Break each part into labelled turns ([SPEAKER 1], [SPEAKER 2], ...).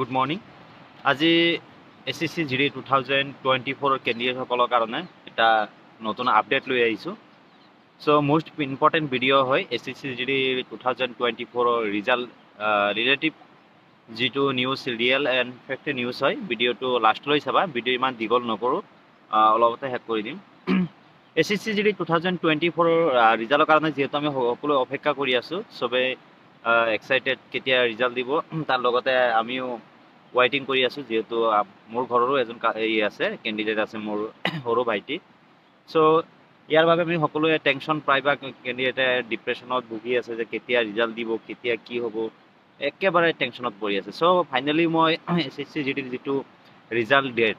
[SPEAKER 1] good morning আজি S S C জিৰি two thousand twenty ফ'ৰৰ কেণ্ডিডেটসকলৰ কাৰণে এটা নতুন আপডেট লৈ আহিছোঁ চ' মষ্ট ইম্পৰ্টেণ্ট ভিডিঅ' হয় এছ এছ চি জিৰি টু থাউজেণ্ড টুৱেণ্টি ফ'ৰৰ ৰিজাল্ট ৰিলেটিভ যিটো news real and fact news হয় ভিডিঅ'টো লাষ্টলৈ চাবা ভিডিঅ' ইমান দীঘল নকৰোঁ অলপতে শেষ কৰি দিম এছ এছ চি জিৰি টু থাউজেণ্ড টুৱেণ্টি ফ'ৰৰ ৰিজাল্টৰ কাৰণে যিহেতু আমি সকলোৱে অপেক্ষা কৰি আছোঁ চবেই এক্সাইটেড কেতিয়া ৰিজাল্ট দিব তাৰ লগতে আমিও ৱাইটিং কৰি আছোঁ যিহেতু মোৰ ঘৰৰো এজন হেৰি আছে কেণ্ডিডেট আছে মোৰ সৰু ভাইটি চ' ইয়াৰ বাবে আমি সকলোৱে টেনশ্যন প্ৰায়বা কেণ্ডিডেটে ডিপ্ৰেশ্যনত ভুগি আছে যে কেতিয়া ৰিজাল্ট দিব কেতিয়া কি হ'ব একেবাৰে টেনশ্যনত পৰি আছে চ' ফাইনেলি মই এছ এছ চি জি ডিৰ যিটো ৰিজাল্ট ডেট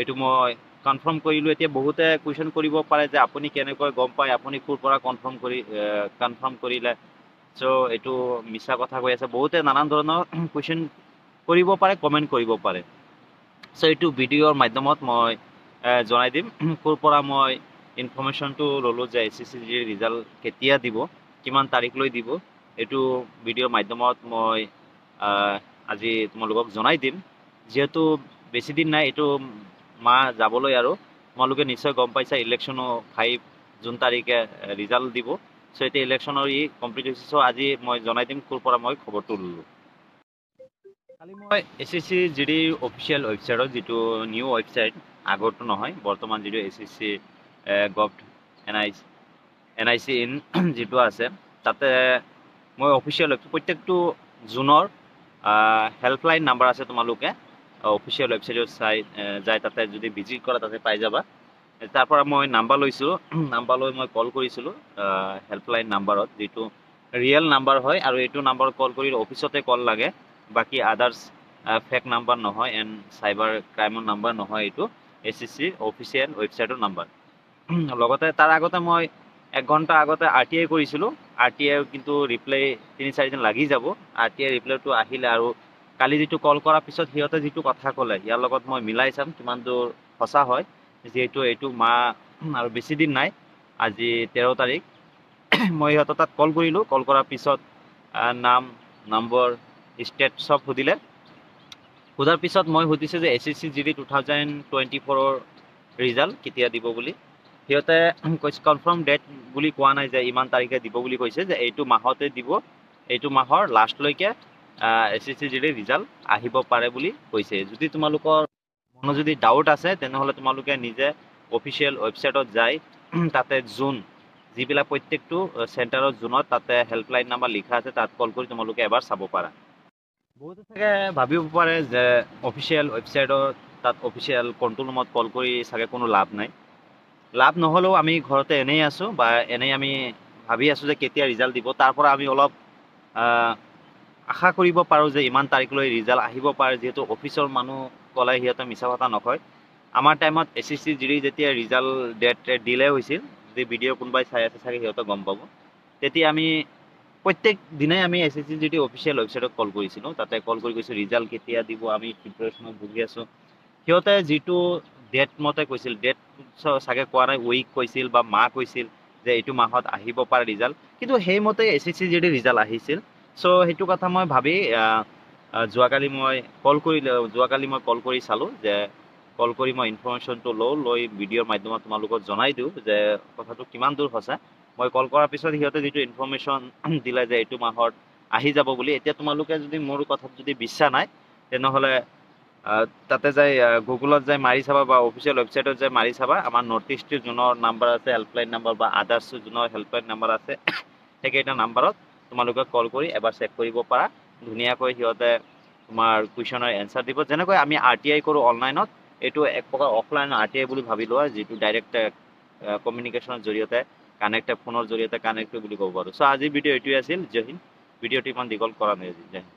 [SPEAKER 1] এইটো মই কনফাৰ্ম কৰিলোঁ এতিয়া বহুতে কুৱেশ্যন কৰিব পাৰে যে আপুনি কেনেকৈ গম পায় আপুনি ক'ৰ পৰা কনফাৰ্ম কৰি কনফাৰ্ম কৰিলে ছ' এইটো মিছা কথা কৈ আছে বহুতে নানান ধৰণৰ কুৱেশ্যন কৰিব পাৰে কমেণ্ট কৰিব পাৰে ছ' এইটো ভিডিঅ'ৰ মাধ্যমত মই জনাই দিম ক'ৰ পৰা মই ইনফৰ্মেশ্যনটো ল'লোঁ যে এছ এছ চি জিৰ ৰিজাল্ট কেতিয়া দিব কিমান তাৰিখ লৈ দিব এইটো ভিডিঅ'ৰ মাধ্যমত মই আজি তোমালোকক জনাই দিম যিহেতু বেছিদিন নাই এইটো মা যাবলৈ আৰু তোমালোকে নিশ্চয় গম পাইছা ইলেকশ্যনো ফাইভ জুন তাৰিখে ৰিজাল্ট দিব সো এটা ইলেকশন ই কমপ্লিট আজি মই জনাই দিম কোৰ পৰা মই খবৰটো ললো কালি মই এসএসসি জিডি অফিচিয়েল ওয়েবসাইট যেটো নিউ ওয়েবসাইট আগৰটো নহয় বৰ্তমান যেটো SSC gov NIS NIC in যেটো আছে তাতে মই অফিচিয়াল প্ৰত্যেকটো জুনৰ হেল্পলাইন নাম্বাৰ আছে তোমালোকে অফিচিয়েল ৱেবছাইটত চাই যায় তাতে যদি ভিজিট কৰা তাতে পাই যাবা তাৰ পৰা মই নাম্বাৰ লৈছিলোঁ নাম্বাৰ লৈ মই কল কৰিছিলোঁ হেল্পলাইন নাম্বাৰত যিটো ৰিয়েল নাম্বাৰ হয় আৰু এইটো নাম্বাৰ কল কৰি অফিচতে কল লাগে বাকী আদাৰ্ছ ফেক নাম্বাৰ নহয় এণ্ড চাইবাৰ ক্ৰাইমৰ নাম্বাৰ নহয় এইটো এছ চি চি অফিচিয়েল ৱেবছাইটৰ নাম্বাৰ লগতে তাৰ আগতে মই এক ঘণ্টা আগতে আৰ টি আই কৰিছিলোঁ আৰ টি আই কিন্তু ৰিপ্লাই তিনি চাৰিদিন লাগি যাব আৰ টি আই ৰিপ্লাইটো আহিলে আৰু কালি যিটো কল কৰাৰ পিছত সিহঁতে যিটো কথা ক'লে ইয়াৰ লগত মই মিলাই চাম কিমান দূৰ সঁচা হয় যিহেতু এইটো মা আৰু বেছি দিন নাই আজি তেৰ তাৰিখ মই সিহঁতৰ তাত কল কৰিলোঁ কল কৰাৰ পিছত নাম নম্বৰ ষ্টেট চব সুধিলে সোধাৰ পিছত মই সুধিছোঁ যে S S C G D two thousand twenty ফ'ৰৰ ৰিজাল্ট কেতিয়া দিব বুলি সিহঁতে কৈছে কনফাৰ্ম ডেট বুলি কোৱা নাই যে ইমান তাৰিখে দিব বুলি কৈছে যে এইটো মাহতে দিব এইটো মাহৰ লাষ্টলৈকে এছ এছ চি জি ডিৰ ৰিজাল্ট আহিব পাৰে বুলি কৈছে যদি তোমালোকৰ মনে যদি ডাউট আছে তেনেহলে তোমালোকে নিজে অফিচিয়েল ৱেবছাইটত যাই তাতে জোন যিবিলাক প্ৰত্যেকটো চেণ্টাৰত জোনত তাতে হেল্পলাইন নাম্বাৰ লিখা আছে তাত কল কৰি তোমালোকে এবাৰ চাব পাৰা বহুতে চাগে ভাবিব পাৰে যে অফিচিয়েল ৱেবচাইটত তাত অফিচিয়েল কণ্ট্ৰল ৰুমত কল কৰি চাগে কোনো লাভ নাই লাভ নহ'লেও আমি ঘৰতে এনেই আছোঁ বা এনেই আমি ভাবি আছোঁ যে কেতিয়া ৰিজাল্ট দিব তাৰ পৰা আমি অলপ আশা কৰিব পাৰোঁ যে ইমান তাৰিখলৈ ৰিজাল্ট আহিব পাৰে যিহেতু অফিচৰ মানুহ ক'লে সিহঁতে মিছা কথা নকয় আমাৰ টাইমত এছ এছ চি জিৰি যেতিয়া ৰিজাল্ট ডেট ডিলে হৈছিল যদি ভিডিঅ' কোনোবাই চাই আছে চাগে সিহঁতে গম পাব তেতিয়া আমি প্ৰত্যেক দিনাই আমি এছ এছ চি জিৰি অফিচিয়েল ৱেবছাইটত কল কৰিছিলোঁ তাতে কল কৰি কৈছোঁ ৰিজাল্ট কেতিয়া দিব আমি প্ৰিপেৰেশ্যনত ভুগি আছোঁ সিহঁতে যিটো ডেট মতে কৈছিল ডেট চাগে কোৱা নাই উইক কৈছিল বা মা কৈছিল যে এইটো মাহত আহিব পাৰে ৰিজাল্ট কিন্তু সেইমতে এছ এছ চি জিৰি ৰিজাল্ট আহিছিল চ' সেইটো কথা মই ভাবি যোৱাকালি মই কল কৰি যোৱাকালি মই কল কৰি চালোঁ যে কল কৰি মই ইনফৰ্মেশ্যনটো লওঁ লৈ ভিডিঅ'ৰ মাধ্যমত তোমালোকক জনাই দিওঁ যে কথাটো কিমান দূৰ সঁচা মই কল কৰাৰ পিছত সিহঁতে যিটো ইনফৰ্মেশ্যন দিলে যে এইটো মাহত আহি যাব বুলি এতিয়া তোমালোকে যদি মোৰ কথাত যদি বিশ্বাস নাই তেনেহ'লে তাতে যাই গুগলত যাই মাৰি চাবা বা অফিচিয়েল ৱেবছাইটত যাই মাৰি চাবা আমাৰ নৰ্থ ইষ্ট জোনৰ নাম্বাৰ আছে হেল্পলাইন নাম্বাৰ বা আদাৰ্ছ জোনৰ হেল্পলাইন নাম্বাৰ আছে সেইকেইটা নাম্বাৰত তোমালোকে কল কৰি এবাৰ চেক কৰিব পাৰা ধুনীয়াকৈ সিহঁতে তোমাৰ কুৱেশ্যনৰ এনচাৰ দিব যেনেকৈ আমি আৰ টি আই কৰোঁ অনলাইনত এইটো এক প্ৰকাৰ অফলাইন আৰ টি আই বুলি ভাবি লোৱা যিটো ডাইৰেক্ট কমিউনিকেশ্যনৰ জৰিয়তে কানেক্টেড ফোনৰ জৰিয়তে কানেক্ট বুলি ক'ব পাৰোঁ চ' আজি ভিডিঅ' এইটোৱে আছিল জয় হিন্দ ভিডিঅ'টো ইমান দীঘল কৰা নাই জয় হিন্দ